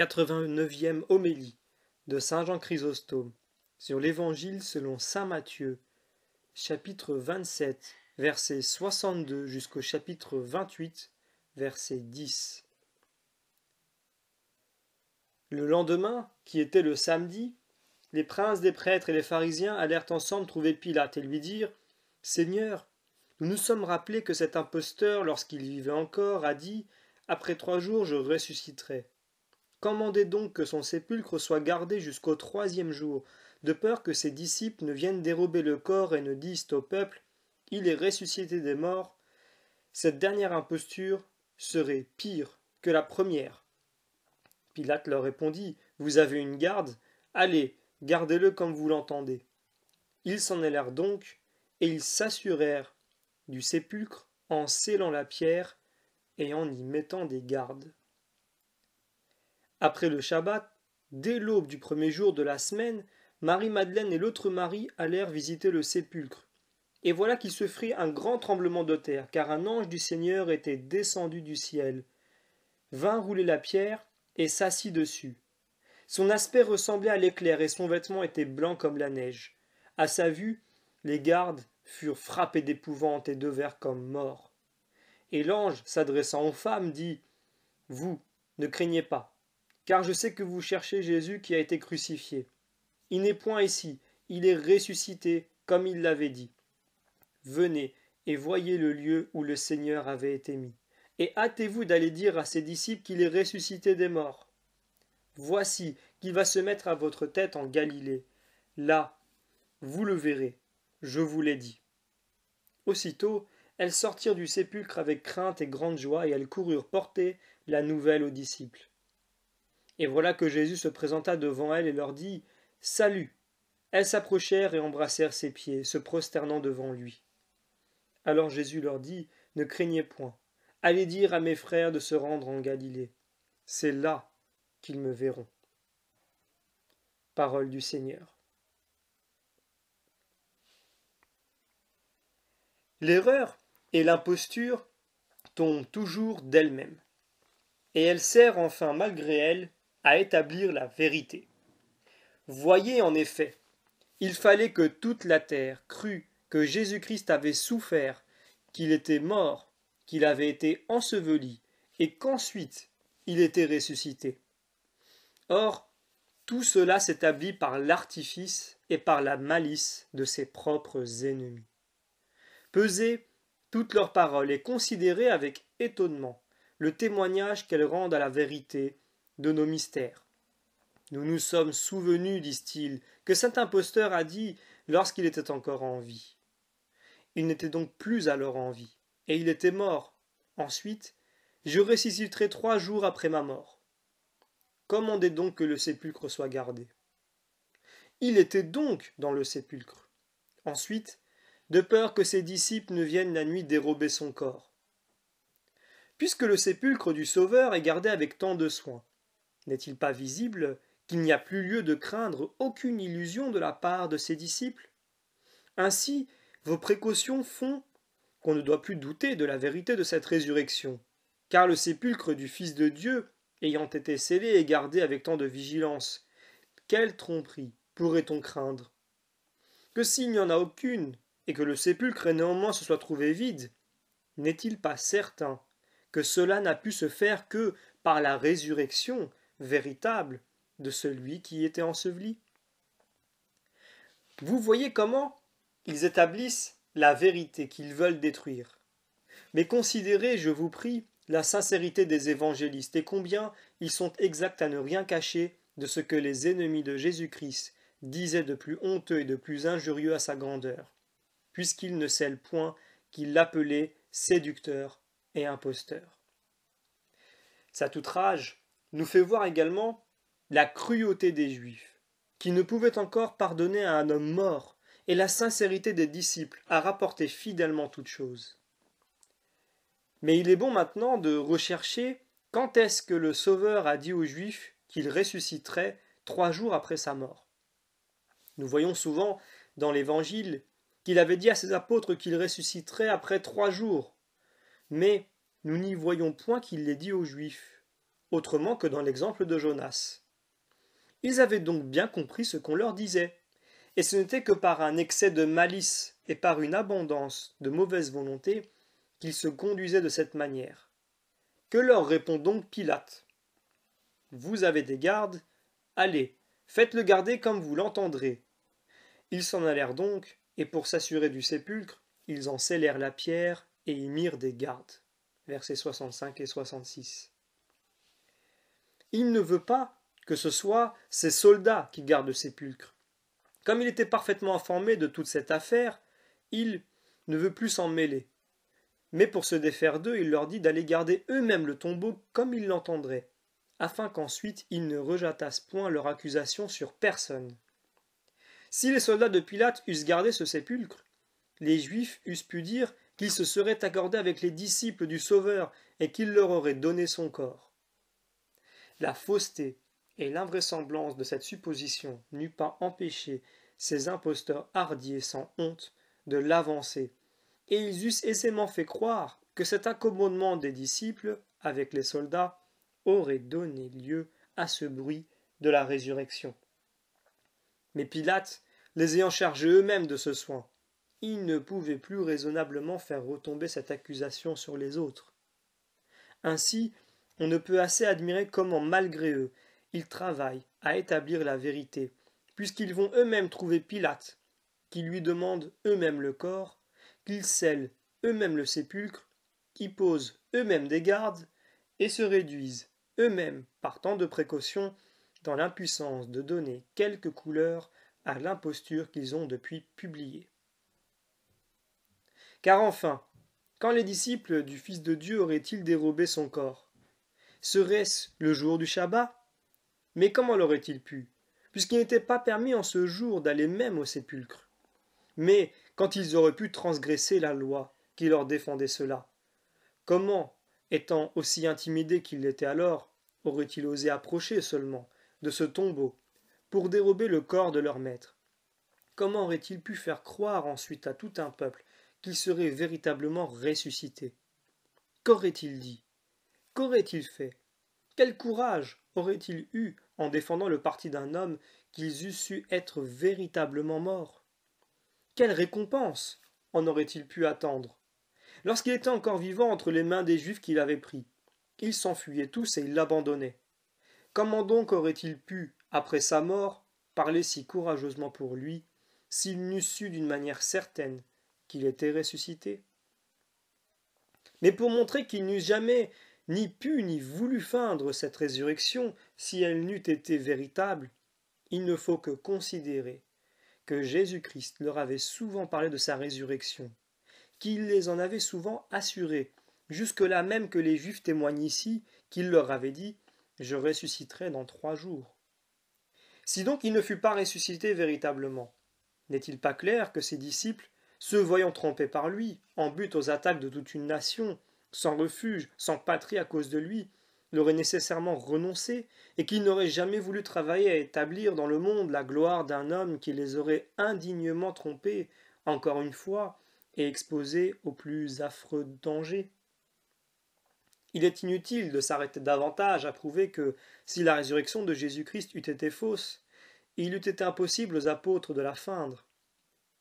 89e homélie de Saint Jean Chrysostome sur l'Évangile selon Saint Matthieu, chapitre 27, verset 62 jusqu'au chapitre 28, verset 10. Le lendemain, qui était le samedi, les princes des prêtres et les pharisiens allèrent ensemble trouver Pilate et lui dirent Seigneur, nous nous sommes rappelés que cet imposteur, lorsqu'il vivait encore, a dit Après trois jours je ressusciterai. Commandez donc que son sépulcre soit gardé jusqu'au troisième jour, de peur que ses disciples ne viennent dérober le corps et ne disent au peuple Il est ressuscité des morts. Cette dernière imposture serait pire que la première. Pilate leur répondit Vous avez une garde Allez, gardez-le comme vous l'entendez. Ils s'en allèrent donc, et ils s'assurèrent du sépulcre en scellant la pierre et en y mettant des gardes. Après le Shabbat, dès l'aube du premier jour de la semaine, Marie-Madeleine et l'autre Marie allèrent visiter le sépulcre. Et voilà qu'il se fit un grand tremblement de terre, car un ange du Seigneur était descendu du ciel, vint rouler la pierre et s'assit dessus. Son aspect ressemblait à l'éclair et son vêtement était blanc comme la neige. À sa vue, les gardes furent frappés d'épouvante et devinrent comme morts. Et l'ange, s'adressant aux femmes, dit Vous, ne craignez pas, car je sais que vous cherchez Jésus qui a été crucifié. Il n'est point ici, il est ressuscité, comme il l'avait dit. Venez et voyez le lieu où le Seigneur avait été mis. Et hâtez-vous d'aller dire à ses disciples qu'il est ressuscité des morts. Voici qu'il va se mettre à votre tête en Galilée. Là, vous le verrez, je vous l'ai dit. Aussitôt, elles sortirent du sépulcre avec crainte et grande joie, et elles coururent porter la nouvelle aux disciples. Et voilà que Jésus se présenta devant elles et leur dit Salut Elles s'approchèrent et embrassèrent ses pieds, se prosternant devant lui. Alors Jésus leur dit Ne craignez point, allez dire à mes frères de se rendre en Galilée. C'est là qu'ils me verront. Parole du Seigneur. L'erreur et l'imposture tombent toujours d'elles-mêmes, et elle sert enfin malgré elle à établir la vérité. Voyez en effet, il fallait que toute la terre crût que Jésus-Christ avait souffert, qu'il était mort, qu'il avait été enseveli, et qu'ensuite il était ressuscité. Or, tout cela s'établit par l'artifice et par la malice de ses propres ennemis. Pesez toutes leurs paroles et considérez avec étonnement le témoignage qu'elles rendent à la vérité de nos mystères. Nous nous sommes souvenus, disent-ils, que cet imposteur a dit lorsqu'il était encore en vie. Il n'était donc plus alors en vie, et il était mort. Ensuite, je ressusciterai trois jours après ma mort. Commandez donc que le sépulcre soit gardé. Il était donc dans le sépulcre. Ensuite, de peur que ses disciples ne viennent la nuit dérober son corps. Puisque le sépulcre du Sauveur est gardé avec tant de soin, n'est-il pas visible qu'il n'y a plus lieu de craindre aucune illusion de la part de ses disciples Ainsi, vos précautions font qu'on ne doit plus douter de la vérité de cette résurrection, car le sépulcre du Fils de Dieu ayant été scellé et gardé avec tant de vigilance, quelle tromperie pourrait-on craindre Que s'il n'y en a aucune, et que le sépulcre néanmoins se soit trouvé vide, n'est-il pas certain que cela n'a pu se faire que par la résurrection véritable de celui qui était enseveli. Vous voyez comment ils établissent la vérité qu'ils veulent détruire. Mais considérez, je vous prie, la sincérité des évangélistes et combien ils sont exacts à ne rien cacher de ce que les ennemis de Jésus-Christ disaient de plus honteux et de plus injurieux à sa grandeur, puisqu'ils ne scellent point qu'ils l'appelaient séducteur et imposteur. cet outrage nous fait voir également la cruauté des Juifs, qui ne pouvaient encore pardonner à un homme mort, et la sincérité des disciples à rapporter fidèlement toutes choses. Mais il est bon maintenant de rechercher quand est-ce que le Sauveur a dit aux Juifs qu'il ressusciterait trois jours après sa mort. Nous voyons souvent dans l'Évangile qu'il avait dit à ses apôtres qu'il ressusciterait après trois jours, mais nous n'y voyons point qu'il l'ait dit aux Juifs autrement que dans l'exemple de Jonas. Ils avaient donc bien compris ce qu'on leur disait, et ce n'était que par un excès de malice et par une abondance de mauvaise volonté qu'ils se conduisaient de cette manière. Que leur répond donc Pilate Vous avez des gardes, allez, faites-le garder comme vous l'entendrez. Ils s'en allèrent donc, et pour s'assurer du sépulcre, ils en scellèrent la pierre et y mirent des gardes. Versets 65 et 66 il ne veut pas que ce soit ses soldats qui gardent le sépulcre. Comme il était parfaitement informé de toute cette affaire, il ne veut plus s'en mêler. Mais pour se défaire d'eux, il leur dit d'aller garder eux-mêmes le tombeau comme ils l'entendraient, afin qu'ensuite ils ne rejetassent point leur accusation sur personne. Si les soldats de Pilate eussent gardé ce sépulcre, les Juifs eussent pu dire qu'ils se seraient accordés avec les disciples du Sauveur et qu'il leur aurait donné son corps. La fausseté et l'invraisemblance de cette supposition n'eût pas empêché ces imposteurs hardis et sans honte de l'avancer, et ils eussent aisément fait croire que cet accommodement des disciples avec les soldats aurait donné lieu à ce bruit de la résurrection. Mais Pilate, les ayant chargés eux-mêmes de ce soin, ils ne pouvaient plus raisonnablement faire retomber cette accusation sur les autres. Ainsi, on ne peut assez admirer comment, malgré eux, ils travaillent à établir la vérité, puisqu'ils vont eux-mêmes trouver Pilate, qui lui demande eux-mêmes le corps, qu'ils scellent eux-mêmes le sépulcre, qui posent eux-mêmes des gardes, et se réduisent eux-mêmes, par tant de précautions, dans l'impuissance de donner quelque couleur à l'imposture qu'ils ont depuis publiée. Car enfin, quand les disciples du Fils de Dieu auraient-ils dérobé son corps Serait-ce le jour du Shabbat Mais comment l'aurait-il pu Puisqu'il n'était pas permis en ce jour d'aller même au sépulcre. Mais quand ils auraient pu transgresser la loi qui leur défendait cela Comment, étant aussi intimidés qu'ils l'étaient alors, auraient-ils osé approcher seulement de ce tombeau pour dérober le corps de leur maître Comment auraient-ils pu faire croire ensuite à tout un peuple qu'il serait véritablement ressuscité Qu'aurait-il dit Qu'aurait-il fait Quel courage aurait-il eu en défendant le parti d'un homme qu'ils eussent su être véritablement mort Quelle récompense en aurait-il pu attendre Lorsqu'il était encore vivant entre les mains des Juifs qu'il avait pris, ils s'enfuyaient tous et ils l'abandonnaient. Comment donc aurait-il pu, après sa mort, parler si courageusement pour lui s'il n'eût su d'une manière certaine qu'il était ressuscité Mais pour montrer qu'il n'eût jamais ni pu ni voulu feindre cette résurrection si elle n'eût été véritable, il ne faut que considérer que Jésus-Christ leur avait souvent parlé de sa résurrection, qu'il les en avait souvent assurés, jusque-là même que les Juifs témoignent ici qu'il leur avait dit Je ressusciterai dans trois jours. Si donc il ne fut pas ressuscité véritablement, n'est-il pas clair que ses disciples, se voyant trompés par lui, en but aux attaques de toute une nation, sans refuge, sans patrie à cause de lui, l'auraient nécessairement renoncé, et qu'ils n'auraient jamais voulu travailler à établir dans le monde la gloire d'un homme qui les aurait indignement trompés, encore une fois, et exposés aux plus affreux dangers. Il est inutile de s'arrêter davantage à prouver que, si la résurrection de Jésus-Christ eût été fausse, il eût été impossible aux apôtres de la feindre.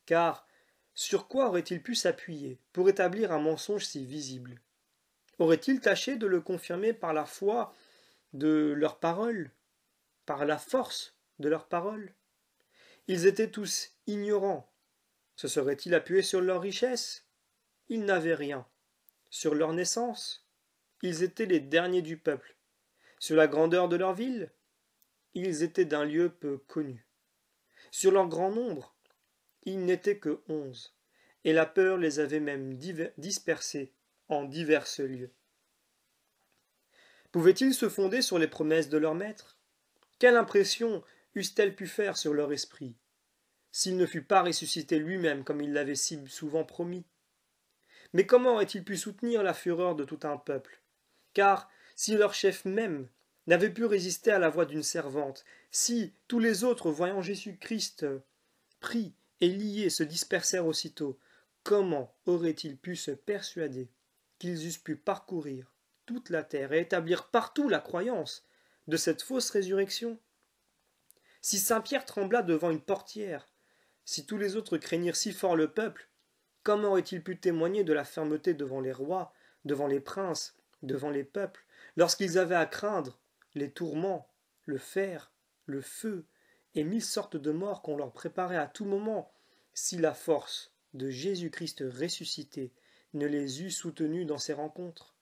Car, sur quoi aurait-il pu s'appuyer pour établir un mensonge si visible Auraient-ils tâché de le confirmer par la foi de leurs paroles, par la force de leurs paroles Ils étaient tous ignorants. Se seraient-ils appuyés sur leur richesse Ils n'avaient rien. Sur leur naissance Ils étaient les derniers du peuple. Sur la grandeur de leur ville Ils étaient d'un lieu peu connu. Sur leur grand nombre Ils n'étaient que onze, et la peur les avait même dispersés en divers lieux. Pouvaient-ils se fonder sur les promesses de leur maître Quelle impression eussent-elles pu faire sur leur esprit s'il ne fut pas ressuscité lui-même comme il l'avait si souvent promis Mais comment aurait-il pu soutenir la fureur de tout un peuple Car si leur chef même n'avait pu résister à la voix d'une servante, si tous les autres, voyant Jésus-Christ pris et liés, se dispersèrent aussitôt, comment aurait-il pu se persuader qu'ils eussent pu parcourir toute la terre et établir partout la croyance de cette fausse résurrection. Si Saint Pierre trembla devant une portière, si tous les autres craignirent si fort le peuple, comment aurait ils pu témoigner de la fermeté devant les rois, devant les princes, devant les peuples, lorsqu'ils avaient à craindre les tourments, le fer, le feu, et mille sortes de morts qu'on leur préparait à tout moment, si la force de Jésus-Christ ressuscité ne les eût soutenus dans ces rencontres.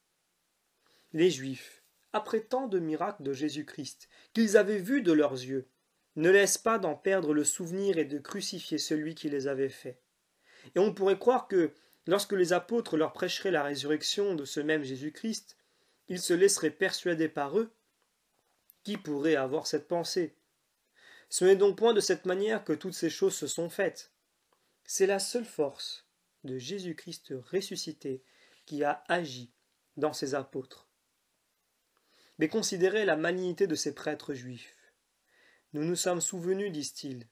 Les Juifs, après tant de miracles de Jésus-Christ, qu'ils avaient vus de leurs yeux, ne laissent pas d'en perdre le souvenir et de crucifier celui qui les avait faits. Et on pourrait croire que, lorsque les apôtres leur prêcheraient la résurrection de ce même Jésus-Christ, ils se laisseraient persuader par eux. Qui pourrait avoir cette pensée Ce n'est donc point de cette manière que toutes ces choses se sont faites. C'est la seule force de Jésus-Christ ressuscité qui a agi dans ses apôtres. Mais considérez la malignité de ces prêtres juifs. Nous nous sommes souvenus, disent-ils,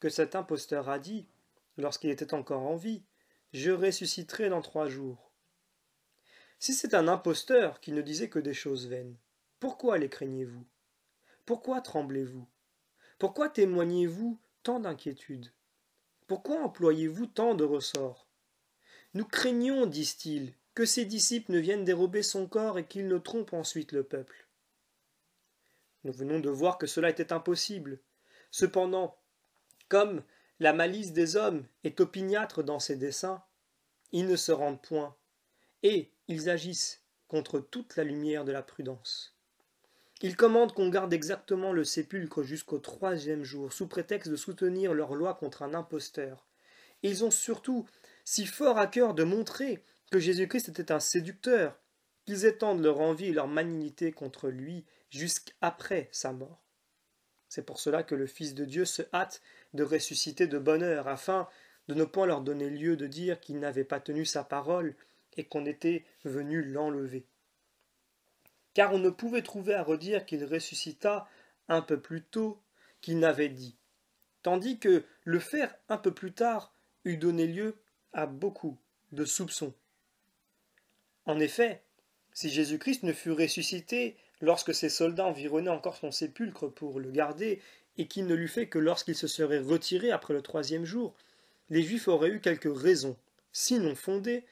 que cet imposteur a dit, lorsqu'il était encore en vie, Je ressusciterai dans trois jours. Si c'est un imposteur qui ne disait que des choses vaines, pourquoi les craignez-vous Pourquoi tremblez-vous Pourquoi témoignez-vous tant d'inquiétude Pourquoi employez-vous tant de ressorts nous craignons, disent-ils, que ses disciples ne viennent dérober son corps et qu'ils ne trompent ensuite le peuple. Nous venons de voir que cela était impossible. Cependant, comme la malice des hommes est opiniâtre dans ses desseins, ils ne se rendent point, et ils agissent contre toute la lumière de la prudence. Ils commandent qu'on garde exactement le sépulcre jusqu'au troisième jour, sous prétexte de soutenir leur loi contre un imposteur. Ils ont surtout si fort à cœur de montrer que Jésus-Christ était un séducteur, qu'ils étendent leur envie et leur malignité contre lui jusqu'après sa mort. C'est pour cela que le Fils de Dieu se hâte de ressusciter de bonne heure, afin de ne point leur donner lieu de dire qu'il n'avait pas tenu sa parole et qu'on était venu l'enlever. Car on ne pouvait trouver à redire qu'il ressuscita un peu plus tôt qu'il n'avait dit, tandis que le faire un peu plus tard eût donné lieu beaucoup de soupçons. En effet, si Jésus-Christ ne fut ressuscité lorsque ses soldats environnaient encore son sépulcre pour le garder, et qu'il ne l'eût fait que lorsqu'il se serait retiré après le troisième jour, les Juifs auraient eu quelques raisons, sinon fondées,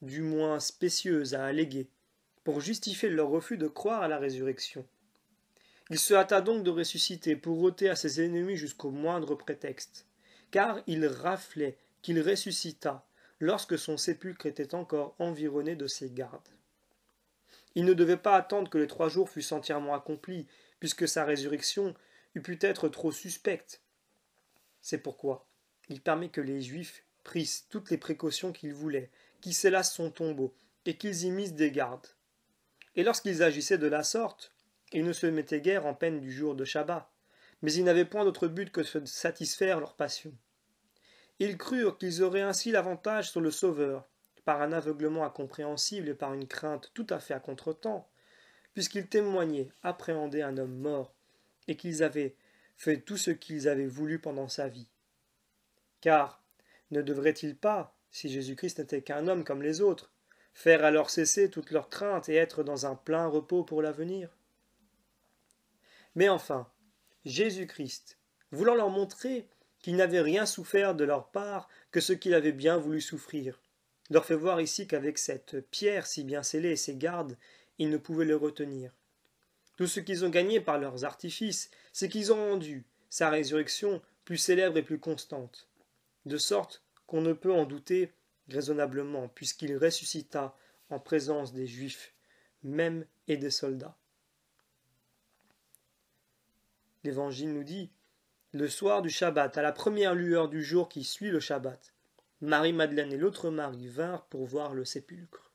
du moins spécieuses à alléguer, pour justifier leur refus de croire à la résurrection. Il se hâta donc de ressusciter pour ôter à ses ennemis jusqu'au moindre prétexte, car il raflait qu'il ressuscita lorsque son sépulcre était encore environné de ses gardes. Il ne devait pas attendre que les trois jours fussent entièrement accomplis, puisque sa résurrection eût pu être trop suspecte. C'est pourquoi il permet que les Juifs prissent toutes les précautions qu'ils voulaient, qu'ils scellassent son tombeau, et qu'ils y missent des gardes. Et lorsqu'ils agissaient de la sorte, ils ne se mettaient guère en peine du jour de Shabbat, mais ils n'avaient point d'autre but que de satisfaire leur passion. Ils crurent qu'ils auraient ainsi l'avantage sur le Sauveur, par un aveuglement incompréhensible et par une crainte tout à fait à contretemps, puisqu'ils témoignaient appréhender un homme mort, et qu'ils avaient fait tout ce qu'ils avaient voulu pendant sa vie. Car ne devraient-ils pas, si Jésus-Christ n'était qu'un homme comme les autres, faire alors cesser toutes leurs craintes et être dans un plein repos pour l'avenir Mais enfin, Jésus-Christ, voulant leur montrer qu'ils n'avaient rien souffert de leur part que ce qu'il avait bien voulu souffrir. Leur fait voir ici qu'avec cette pierre si bien scellée et ses gardes, ils ne pouvaient le retenir. Tout ce qu'ils ont gagné par leurs artifices, c'est qu'ils ont rendu sa résurrection plus célèbre et plus constante, de sorte qu'on ne peut en douter raisonnablement, puisqu'il ressuscita en présence des Juifs, même et des soldats. L'Évangile nous dit le soir du Shabbat, à la première lueur du jour qui suit le Shabbat, Marie-Madeleine et l'autre Marie vinrent pour voir le sépulcre.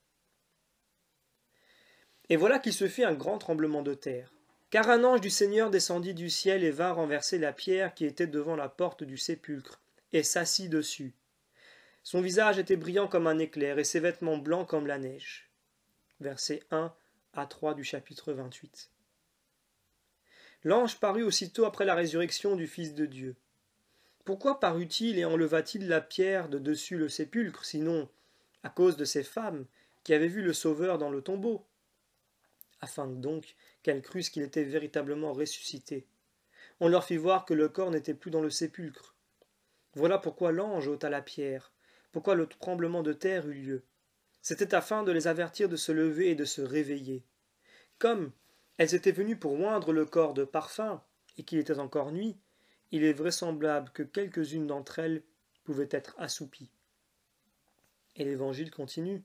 Et voilà qu'il se fit un grand tremblement de terre, car un ange du Seigneur descendit du ciel et vint renverser la pierre qui était devant la porte du sépulcre, et s'assit dessus. Son visage était brillant comme un éclair, et ses vêtements blancs comme la neige. Versets 1 à 3 du chapitre 28. L'ange parut aussitôt après la résurrection du Fils de Dieu. Pourquoi parut-il et enleva-t-il la pierre de dessus le sépulcre, sinon à cause de ces femmes qui avaient vu le Sauveur dans le tombeau Afin donc qu'elles crussent qu'il était véritablement ressuscité. On leur fit voir que le corps n'était plus dans le sépulcre. Voilà pourquoi l'ange ôta la pierre, pourquoi le tremblement de terre eut lieu. C'était afin de les avertir de se lever et de se réveiller. Comme elles étaient venues pour moindre le corps de parfum, et qu'il était encore nuit, il est vraisemblable que quelques-unes d'entre elles pouvaient être assoupies. Et l'Évangile continue.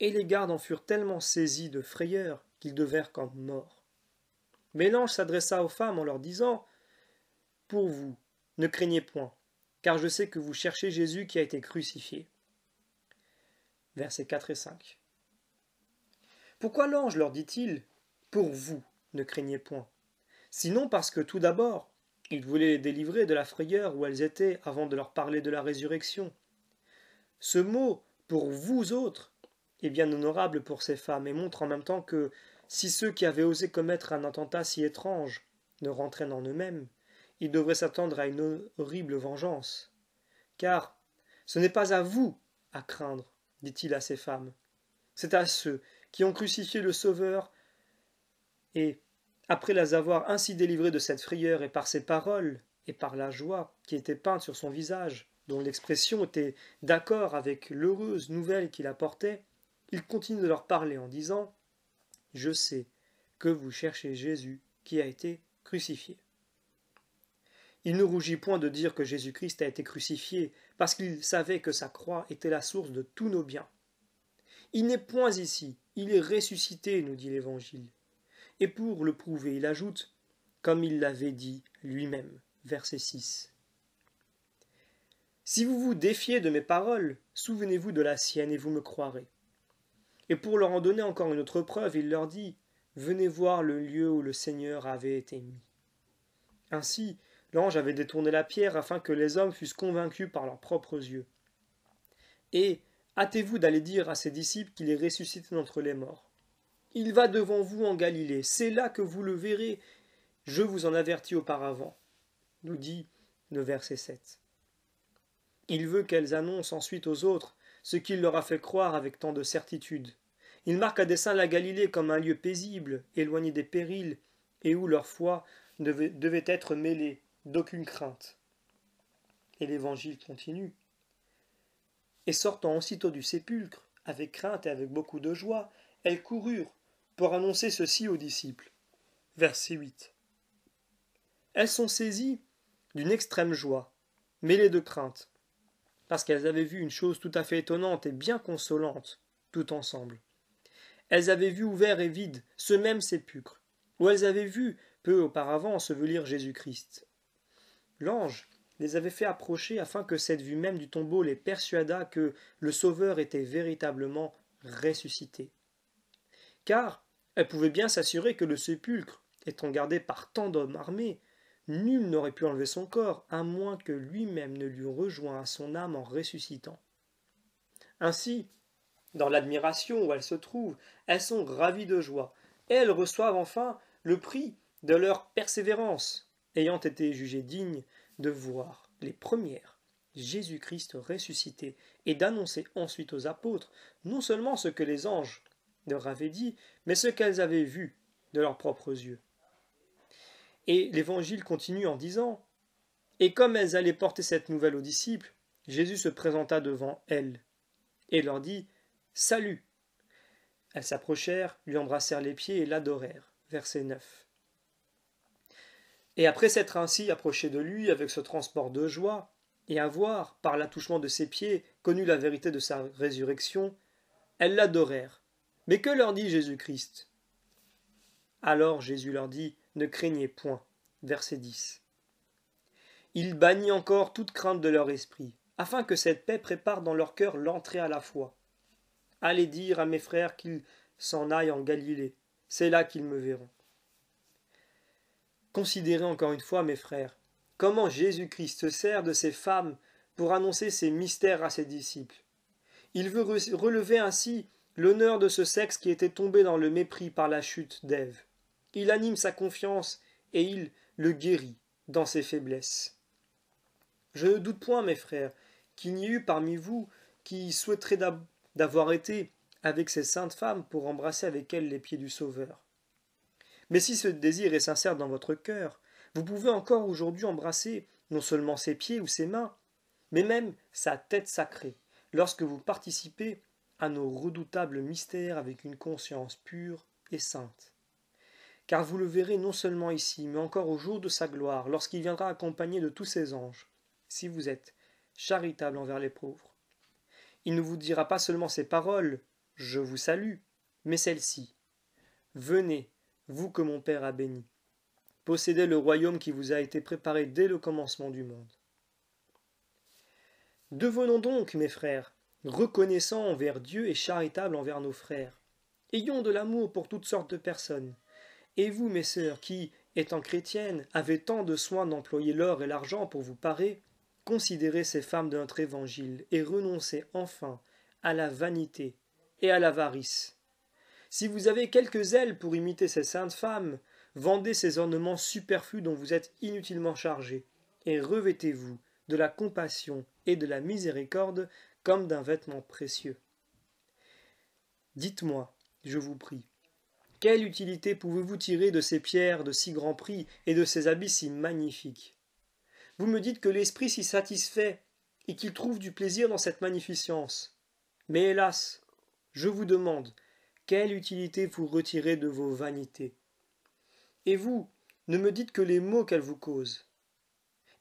Et les gardes en furent tellement saisis de frayeur qu'ils devinrent comme morts. Mais l'ange s'adressa aux femmes en leur disant Pour vous, ne craignez point, car je sais que vous cherchez Jésus qui a été crucifié. Versets 4 et 5. Pourquoi l'ange leur dit-il pour vous, ne craignez point. Sinon parce que tout d'abord, il voulait les délivrer de la frayeur où elles étaient avant de leur parler de la résurrection. Ce mot pour vous autres est bien honorable pour ces femmes et montre en même temps que si ceux qui avaient osé commettre un attentat si étrange ne rentraient en eux-mêmes, ils devraient s'attendre à une horrible vengeance. Car ce n'est pas à vous à craindre, dit-il à ces femmes, c'est à ceux qui ont crucifié le Sauveur et, après les avoir ainsi délivrés de cette frayeur et par ses paroles, et par la joie qui était peinte sur son visage, dont l'expression était d'accord avec l'heureuse nouvelle qu'il apportait, il continue de leur parler en disant Je sais que vous cherchez Jésus qui a été crucifié. Il ne rougit point de dire que Jésus-Christ a été crucifié, parce qu'il savait que sa croix était la source de tous nos biens. Il n'est point ici, il est ressuscité, nous dit l'Évangile. Et pour le prouver, il ajoute comme il l'avait dit lui-même. Verset 6. Si vous vous défiez de mes paroles, souvenez-vous de la sienne et vous me croirez. Et pour leur en donner encore une autre preuve, il leur dit Venez voir le lieu où le Seigneur avait été mis. Ainsi, l'ange avait détourné la pierre afin que les hommes fussent convaincus par leurs propres yeux. Et hâtez-vous d'aller dire à ses disciples qu'il est ressuscité d'entre les morts. Il va devant vous en Galilée, c'est là que vous le verrez. Je vous en avertis auparavant, nous dit le verset 7. Il veut qu'elles annoncent ensuite aux autres ce qu'il leur a fait croire avec tant de certitude. Il marque à dessein la Galilée comme un lieu paisible, éloigné des périls, et où leur foi devait, devait être mêlée d'aucune crainte. Et l'Évangile continue. Et sortant aussitôt du sépulcre, avec crainte et avec beaucoup de joie, elles coururent pour annoncer ceci aux disciples. Verset 8. Elles sont saisies d'une extrême joie, mêlée de crainte, parce qu'elles avaient vu une chose tout à fait étonnante et bien consolante, tout ensemble. Elles avaient vu ouvert et vide ce même sépulcre, où elles avaient vu, peu auparavant, ensevelir Jésus-Christ. L'ange les avait fait approcher afin que cette vue même du tombeau les persuadât que le Sauveur était véritablement ressuscité. Car elle pouvait bien s'assurer que le sépulcre, étant gardé par tant d'hommes armés, nul n'aurait pu enlever son corps, à moins que lui-même ne lui rejoint son âme en ressuscitant. Ainsi, dans l'admiration où elles se trouvent, elles sont ravies de joie, elles reçoivent enfin le prix de leur persévérance, ayant été jugées dignes de voir les premières Jésus-Christ ressuscité, et d'annoncer ensuite aux apôtres non seulement ce que les anges leur avait dit, mais ce qu'elles avaient vu de leurs propres yeux. Et l'Évangile continue en disant, Et comme elles allaient porter cette nouvelle aux disciples, Jésus se présenta devant elles, et leur dit, Salut. Elles s'approchèrent, lui embrassèrent les pieds et l'adorèrent. Verset 9. Et après s'être ainsi approchées de lui avec ce transport de joie, et avoir, par l'attouchement de ses pieds, connu la vérité de sa résurrection, elles l'adorèrent, mais que leur dit Jésus-Christ Alors Jésus leur dit Ne craignez point. Verset 10. Il bannit encore toute crainte de leur esprit, afin que cette paix prépare dans leur cœur l'entrée à la foi. Allez dire à mes frères qu'ils s'en aillent en Galilée, c'est là qu'ils me verront. Considérez encore une fois, mes frères, comment Jésus-Christ se sert de ces femmes pour annoncer ses mystères à ses disciples. Il veut relever ainsi l'honneur de ce sexe qui était tombé dans le mépris par la chute d'Ève. Il anime sa confiance et il le guérit dans ses faiblesses. Je ne doute point, mes frères, qu'il n'y ait parmi vous qui souhaiterait d'avoir été avec ces saintes femmes pour embrasser avec elles les pieds du Sauveur. Mais si ce désir est sincère dans votre cœur, vous pouvez encore aujourd'hui embrasser non seulement ses pieds ou ses mains, mais même sa tête sacrée, lorsque vous participez à nos redoutables mystères avec une conscience pure et sainte. Car vous le verrez non seulement ici, mais encore au jour de sa gloire, lorsqu'il viendra accompagné de tous ses anges, si vous êtes charitable envers les pauvres. Il ne vous dira pas seulement ces paroles Je vous salue, mais celle-ci Venez, vous que mon Père a béni. Possédez le royaume qui vous a été préparé dès le commencement du monde. Devenons donc, mes frères, reconnaissant envers Dieu et charitable envers nos frères. Ayons de l'amour pour toutes sortes de personnes. Et vous, mes sœurs, qui, étant chrétiennes, avez tant de soin d'employer l'or et l'argent pour vous parer, considérez ces femmes de notre évangile et renoncez enfin à la vanité et à l'avarice. Si vous avez quelques ailes pour imiter ces saintes femmes, vendez ces ornements superflus dont vous êtes inutilement chargés, et revêtez-vous de la compassion et de la miséricorde comme d'un vêtement précieux. Dites-moi, je vous prie, quelle utilité pouvez-vous tirer de ces pierres de si grand prix et de ces habits si magnifiques Vous me dites que l'esprit s'y satisfait et qu'il trouve du plaisir dans cette magnificence. Mais hélas, je vous demande, quelle utilité vous retirez de vos vanités Et vous, ne me dites que les maux qu'elles vous causent.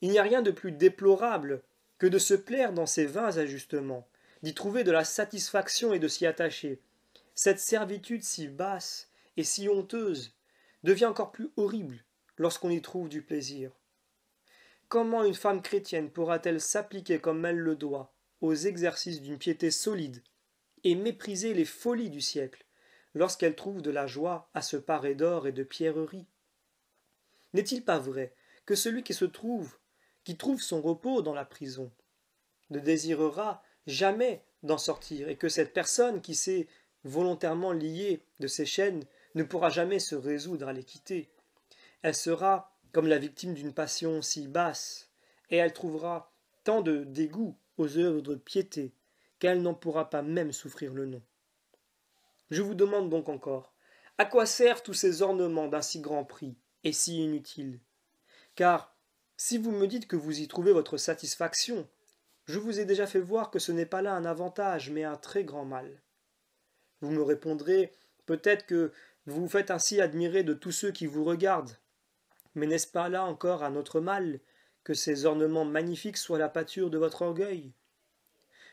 Il n'y a rien de plus déplorable que de se plaire dans ces vains ajustements, d'y trouver de la satisfaction et de s'y attacher. Cette servitude si basse et si honteuse devient encore plus horrible lorsqu'on y trouve du plaisir. Comment une femme chrétienne pourra-t-elle s'appliquer comme elle le doit aux exercices d'une piété solide et mépriser les folies du siècle lorsqu'elle trouve de la joie à se parer d'or et de pierreries N'est-il pas vrai que celui qui se trouve qui trouve son repos dans la prison ne désirera jamais d'en sortir et que cette personne qui s'est volontairement liée de ses chaînes ne pourra jamais se résoudre à les quitter. Elle sera comme la victime d'une passion si basse et elle trouvera tant de dégoût aux œuvres de piété qu'elle n'en pourra pas même souffrir le nom. Je vous demande donc encore, à quoi servent tous ces ornements d'un si grand prix et si inutiles Car si vous me dites que vous y trouvez votre satisfaction, je vous ai déjà fait voir que ce n'est pas là un avantage, mais un très grand mal. Vous me répondrez peut-être que vous vous faites ainsi admirer de tous ceux qui vous regardent. Mais n'est-ce pas là encore un autre mal, que ces ornements magnifiques soient la pâture de votre orgueil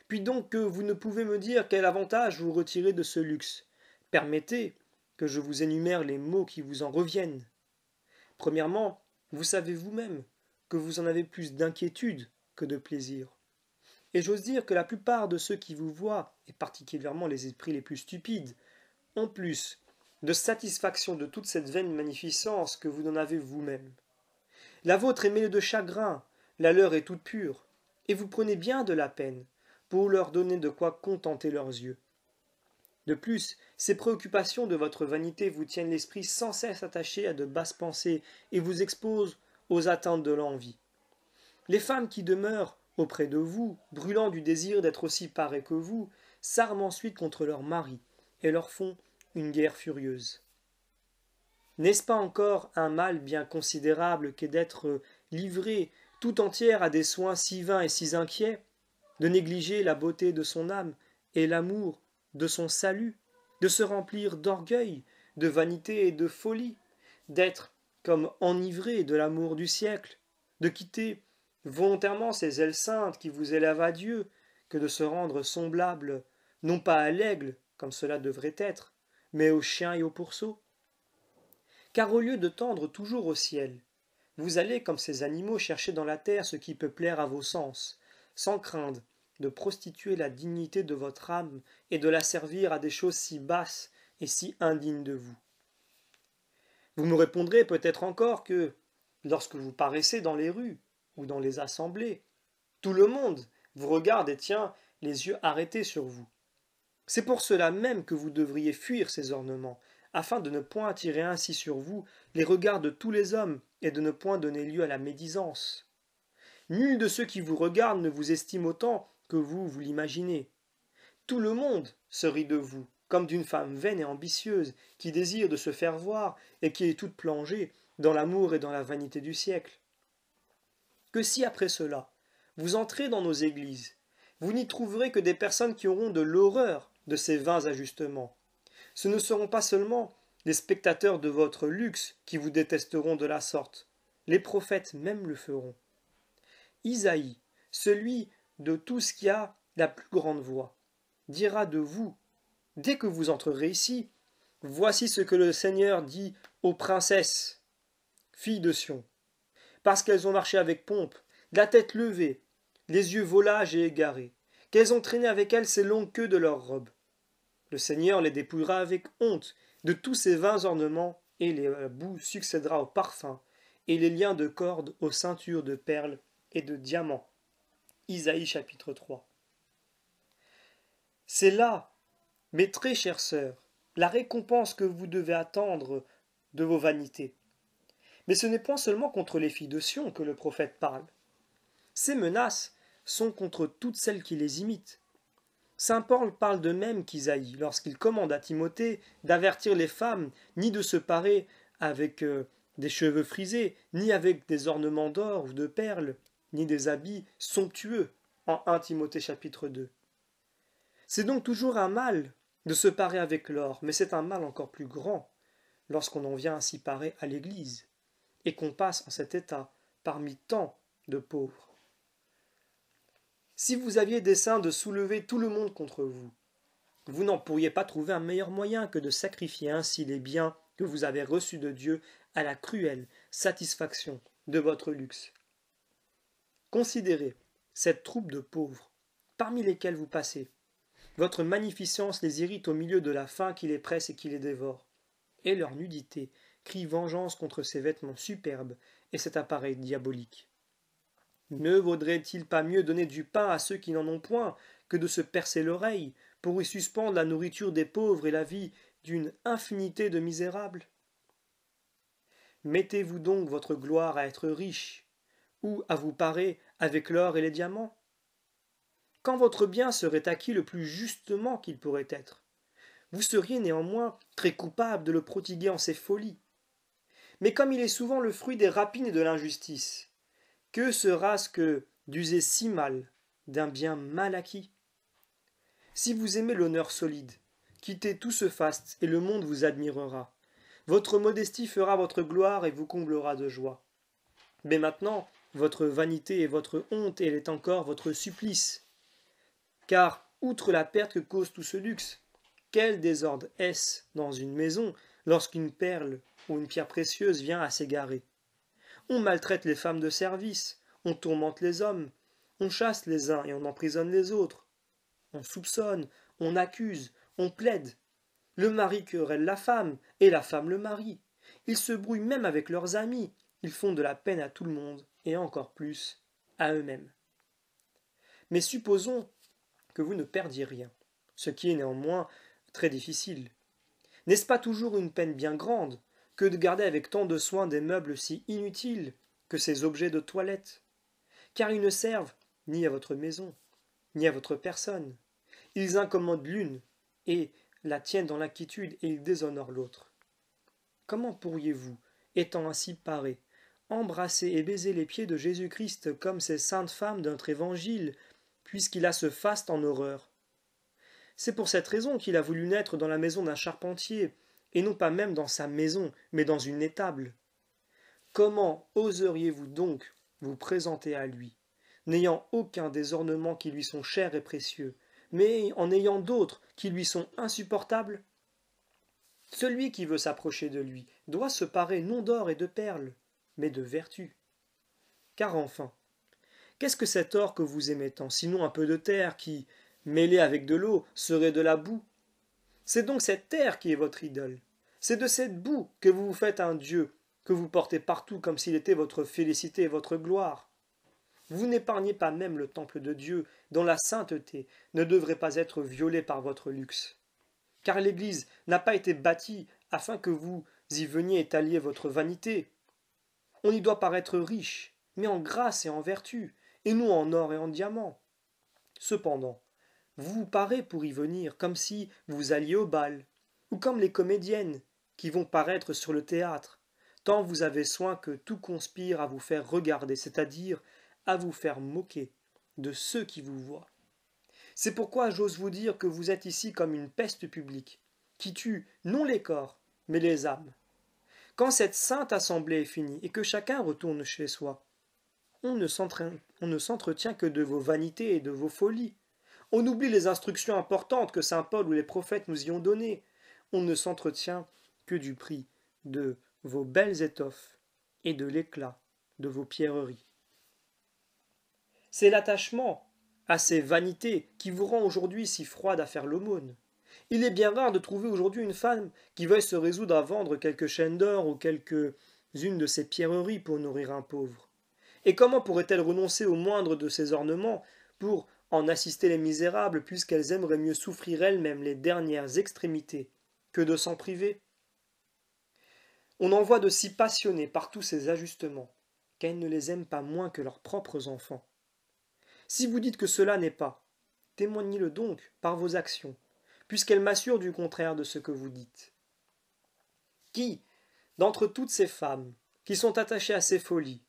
Puis donc que vous ne pouvez me dire quel avantage vous retirez de ce luxe. Permettez que je vous énumère les mots qui vous en reviennent. Premièrement, vous savez vous-même que vous en avez plus d'inquiétude que de plaisir. Et j'ose dire que la plupart de ceux qui vous voient, et particulièrement les esprits les plus stupides, ont plus de satisfaction de toute cette vaine magnificence que vous n'en avez vous-même. La vôtre est mêlée de chagrin, la leur est toute pure, et vous prenez bien de la peine pour leur donner de quoi contenter leurs yeux. De plus, ces préoccupations de votre vanité vous tiennent l'esprit sans cesse attaché à de basses pensées et vous exposent aux attentes de l'envie. Les femmes qui demeurent auprès de vous, brûlant du désir d'être aussi parées que vous, s'arment ensuite contre leurs maris et leur font une guerre furieuse. N'est-ce pas encore un mal bien considérable qu'est d'être livrée tout entière à des soins si vains et si inquiets, de négliger la beauté de son âme et l'amour de son salut, de se remplir d'orgueil, de vanité et de folie, d'être comme enivré de l'amour du siècle, de quitter volontairement ces ailes saintes qui vous élèvent à Dieu, que de se rendre semblable, non pas à l'aigle, comme cela devrait être, mais au chien et aux pourceaux. Car au lieu de tendre toujours au ciel, vous allez, comme ces animaux, chercher dans la terre ce qui peut plaire à vos sens, sans craindre de prostituer la dignité de votre âme et de la servir à des choses si basses et si indignes de vous. Vous me répondrez peut-être encore que, lorsque vous paraissez dans les rues ou dans les assemblées, tout le monde vous regarde et tient les yeux arrêtés sur vous. C'est pour cela même que vous devriez fuir ces ornements, afin de ne point attirer ainsi sur vous les regards de tous les hommes et de ne point donner lieu à la médisance. Nul de ceux qui vous regardent ne vous estime autant que vous vous l'imaginez. Tout le monde se rit de vous, comme d'une femme vaine et ambitieuse, qui désire de se faire voir, et qui est toute plongée dans l'amour et dans la vanité du siècle. Que si après cela, vous entrez dans nos églises, vous n'y trouverez que des personnes qui auront de l'horreur de ces vains ajustements. Ce ne seront pas seulement les spectateurs de votre luxe qui vous détesteront de la sorte, les prophètes même le feront. Isaïe, celui de tout ce qui a la plus grande voix, dira de vous Dès que vous entrerez ici, voici ce que le Seigneur dit aux princesses, filles de Sion, parce qu'elles ont marché avec pompe, la tête levée, les yeux volages et égarés, qu'elles ont traîné avec elles ces longues queues de leurs robes. Le Seigneur les dépouillera avec honte de tous ces vains ornements, et les euh, bouts succédera au parfum, et les liens de cordes aux ceintures de perles et de diamants. Isaïe chapitre 3. C'est là mes très chères sœurs, la récompense que vous devez attendre de vos vanités. Mais ce n'est point seulement contre les filles de Sion que le prophète parle. Ces menaces sont contre toutes celles qui les imitent. Saint Paul parle de même qu'Isaïe lorsqu'il commande à Timothée d'avertir les femmes ni de se parer avec euh, des cheveux frisés, ni avec des ornements d'or ou de perles, ni des habits somptueux en 1 Timothée chapitre 2. C'est donc toujours un mal de se parer avec l'or, mais c'est un mal encore plus grand lorsqu'on en vient ainsi parer à l'Église, et qu'on passe en cet état parmi tant de pauvres. Si vous aviez dessein de soulever tout le monde contre vous, vous n'en pourriez pas trouver un meilleur moyen que de sacrifier ainsi les biens que vous avez reçus de Dieu à la cruelle satisfaction de votre luxe. Considérez cette troupe de pauvres parmi lesquels vous passez, votre magnificence les irrite au milieu de la faim qui les presse et qui les dévore. Et leur nudité crie vengeance contre ces vêtements superbes et cet appareil diabolique. Ne vaudrait-il pas mieux donner du pain à ceux qui n'en ont point que de se percer l'oreille pour y suspendre la nourriture des pauvres et la vie d'une infinité de misérables Mettez-vous donc votre gloire à être riche, ou à vous parer avec l'or et les diamants quand votre bien serait acquis le plus justement qu'il pourrait être. Vous seriez néanmoins très coupable de le prodiguer en ses folies. Mais comme il est souvent le fruit des rapines et de l'injustice, que sera-ce que d'user si mal d'un bien mal acquis Si vous aimez l'honneur solide, quittez tout ce faste et le monde vous admirera. Votre modestie fera votre gloire et vous comblera de joie. Mais maintenant, votre vanité et votre honte, elle est encore votre supplice. Car, outre la perte que cause tout ce luxe, quel désordre est-ce dans une maison lorsqu'une perle ou une pierre précieuse vient à s'égarer On maltraite les femmes de service, on tourmente les hommes, on chasse les uns et on emprisonne les autres. On soupçonne, on accuse, on plaide. Le mari querelle la femme et la femme le mari. Ils se brouillent même avec leurs amis, ils font de la peine à tout le monde et encore plus à eux-mêmes. Mais supposons que vous ne perdiez rien, ce qui est néanmoins très difficile. N'est-ce pas toujours une peine bien grande que de garder avec tant de soin des meubles si inutiles que ces objets de toilette Car ils ne servent ni à votre maison, ni à votre personne. Ils incommodent l'une et la tiennent dans l'inquiétude et ils déshonorent l'autre. Comment pourriez-vous, étant ainsi parés, embrasser et baiser les pieds de Jésus-Christ comme ces saintes femmes d'un notre évangile puisqu'il a ce faste en horreur. C'est pour cette raison qu'il a voulu naître dans la maison d'un charpentier, et non pas même dans sa maison, mais dans une étable. Comment oseriez-vous donc vous présenter à lui, n'ayant aucun des ornements qui lui sont chers et précieux, mais en ayant d'autres qui lui sont insupportables Celui qui veut s'approcher de lui doit se parer non d'or et de perles, mais de vertu. Car enfin, Qu'est-ce que cet or que vous aimez tant, sinon un peu de terre qui, mêlée avec de l'eau, serait de la boue C'est donc cette terre qui est votre idole. C'est de cette boue que vous vous faites un Dieu, que vous portez partout comme s'il était votre félicité et votre gloire. Vous n'épargnez pas même le temple de Dieu, dont la sainteté ne devrait pas être violée par votre luxe. Car l'Église n'a pas été bâtie afin que vous y veniez étalier votre vanité. On y doit paraître riche, mais en grâce et en vertu, et nous en or et en diamant. Cependant, vous vous parez pour y venir comme si vous alliez au bal, ou comme les comédiennes qui vont paraître sur le théâtre, tant vous avez soin que tout conspire à vous faire regarder, c'est-à-dire à vous faire moquer de ceux qui vous voient. C'est pourquoi j'ose vous dire que vous êtes ici comme une peste publique, qui tue non les corps, mais les âmes. Quand cette sainte assemblée est finie et que chacun retourne chez soi, on ne s'entretient que de vos vanités et de vos folies. On oublie les instructions importantes que Saint Paul ou les prophètes nous y ont données. On ne s'entretient que du prix de vos belles étoffes et de l'éclat de vos pierreries. C'est l'attachement à ces vanités qui vous rend aujourd'hui si froide à faire l'aumône. Il est bien rare de trouver aujourd'hui une femme qui veuille se résoudre à vendre quelques chaînes d'or ou quelques-unes de ses pierreries pour nourrir un pauvre. Et comment pourrait-elle renoncer au moindre de ses ornements pour en assister les misérables, puisqu'elles aimeraient mieux souffrir elles-mêmes les dernières extrémités que de s'en priver On en voit de si passionnées par tous ces ajustements qu'elles ne les aiment pas moins que leurs propres enfants. Si vous dites que cela n'est pas, témoignez-le donc par vos actions, puisqu'elles m'assurent du contraire de ce que vous dites. Qui, d'entre toutes ces femmes, qui sont attachées à ces folies,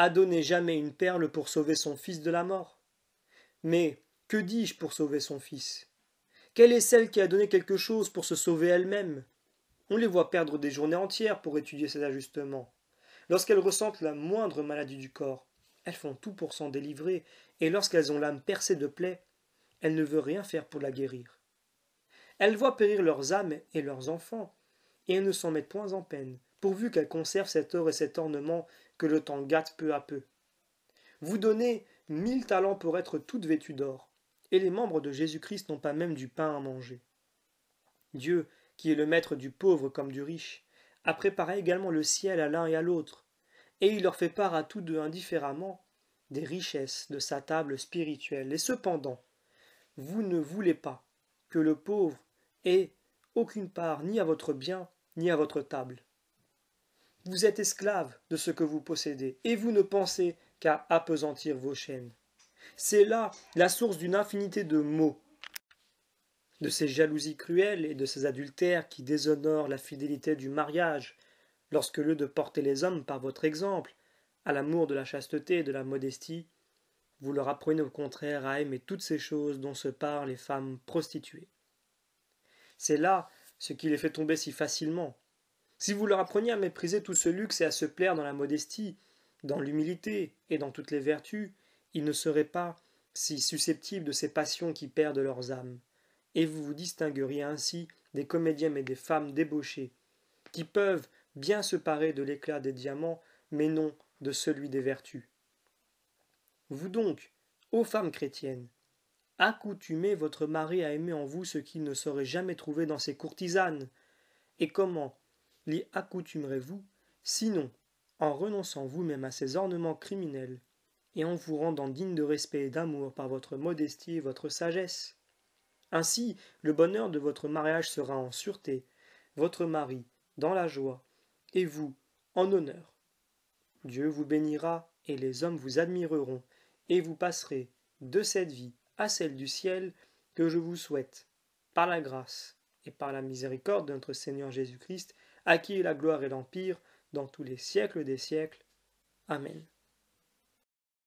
a donné jamais une perle pour sauver son fils de la mort. Mais que dis-je pour sauver son fils Quelle est celle qui a donné quelque chose pour se sauver elle-même On les voit perdre des journées entières pour étudier ces ajustements. Lorsqu'elles ressentent la moindre maladie du corps, elles font tout pour s'en délivrer, et lorsqu'elles ont l'âme percée de plaies, elles ne veulent rien faire pour la guérir. Elles voient périr leurs âmes et leurs enfants, et elles ne s'en mettent point en peine, pourvu qu'elle conserve cet or et cet ornement que le temps gâte peu à peu. Vous donnez mille talents pour être toutes vêtues d'or, et les membres de Jésus-Christ n'ont pas même du pain à manger. Dieu, qui est le maître du pauvre comme du riche, a préparé également le ciel à l'un et à l'autre, et il leur fait part à tous deux indifféremment des richesses de sa table spirituelle. Et cependant, vous ne voulez pas que le pauvre ait aucune part ni à votre bien ni à votre table. Vous êtes esclave de ce que vous possédez, et vous ne pensez qu'à appesantir vos chaînes. C'est là la source d'une infinité de maux, de ces jalousies cruelles et de ces adultères qui déshonorent la fidélité du mariage, lorsque, lieu de porter les hommes par votre exemple à l'amour de la chasteté et de la modestie, vous leur apprenez au contraire à aimer toutes ces choses dont se parlent les femmes prostituées. C'est là ce qui les fait tomber si facilement, si vous leur appreniez à mépriser tout ce luxe et à se plaire dans la modestie, dans l'humilité et dans toutes les vertus, ils ne seraient pas si susceptibles de ces passions qui perdent leurs âmes, et vous vous distingueriez ainsi des comédiens et des femmes débauchées, qui peuvent bien se parer de l'éclat des diamants, mais non de celui des vertus. Vous donc, ô femmes chrétiennes, accoutumez votre mari à aimer en vous ce qu'il ne saurait jamais trouver dans ses courtisanes, et comment l'y accoutumerez-vous, sinon en renonçant vous-même à ces ornements criminels, et en vous rendant digne de respect et d'amour par votre modestie et votre sagesse. Ainsi, le bonheur de votre mariage sera en sûreté, votre mari dans la joie, et vous en honneur. Dieu vous bénira, et les hommes vous admireront, et vous passerez de cette vie à celle du ciel que je vous souhaite, par la grâce et par la miséricorde de notre Seigneur Jésus-Christ, à qui est la gloire et l'empire dans tous les siècles des siècles. Amen.